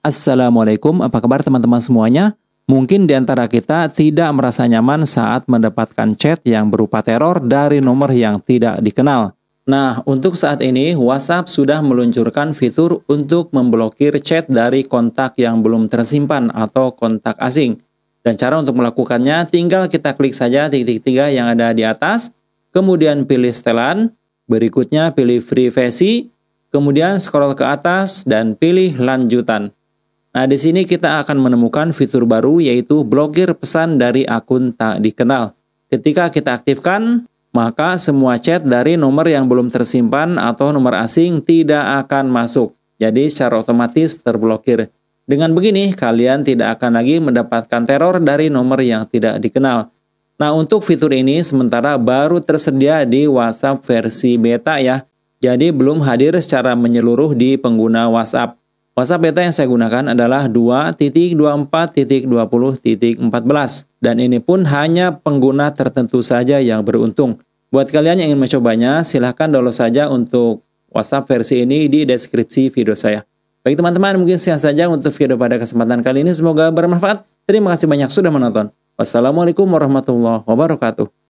Assalamualaikum, apa kabar teman-teman semuanya? Mungkin di antara kita tidak merasa nyaman saat mendapatkan chat yang berupa teror dari nomor yang tidak dikenal. Nah, untuk saat ini WhatsApp sudah meluncurkan fitur untuk memblokir chat dari kontak yang belum tersimpan atau kontak asing. Dan cara untuk melakukannya tinggal kita klik saja titik tiga yang ada di atas, kemudian pilih setelan, berikutnya pilih privacy, kemudian scroll ke atas dan pilih lanjutan. Nah, di sini kita akan menemukan fitur baru yaitu blokir pesan dari akun tak dikenal. Ketika kita aktifkan, maka semua chat dari nomor yang belum tersimpan atau nomor asing tidak akan masuk. Jadi secara otomatis terblokir. Dengan begini, kalian tidak akan lagi mendapatkan teror dari nomor yang tidak dikenal. Nah, untuk fitur ini sementara baru tersedia di WhatsApp versi beta ya. Jadi belum hadir secara menyeluruh di pengguna WhatsApp. WhatsApp beta yang saya gunakan adalah 2.24.20.14 dan ini pun hanya pengguna tertentu saja yang beruntung. Buat kalian yang ingin mencobanya, silahkan download saja untuk WhatsApp versi ini di deskripsi video saya. Baik teman-teman, mungkin sekian saja untuk video pada kesempatan kali ini. Semoga bermanfaat. Terima kasih banyak sudah menonton. Wassalamualaikum warahmatullahi wabarakatuh.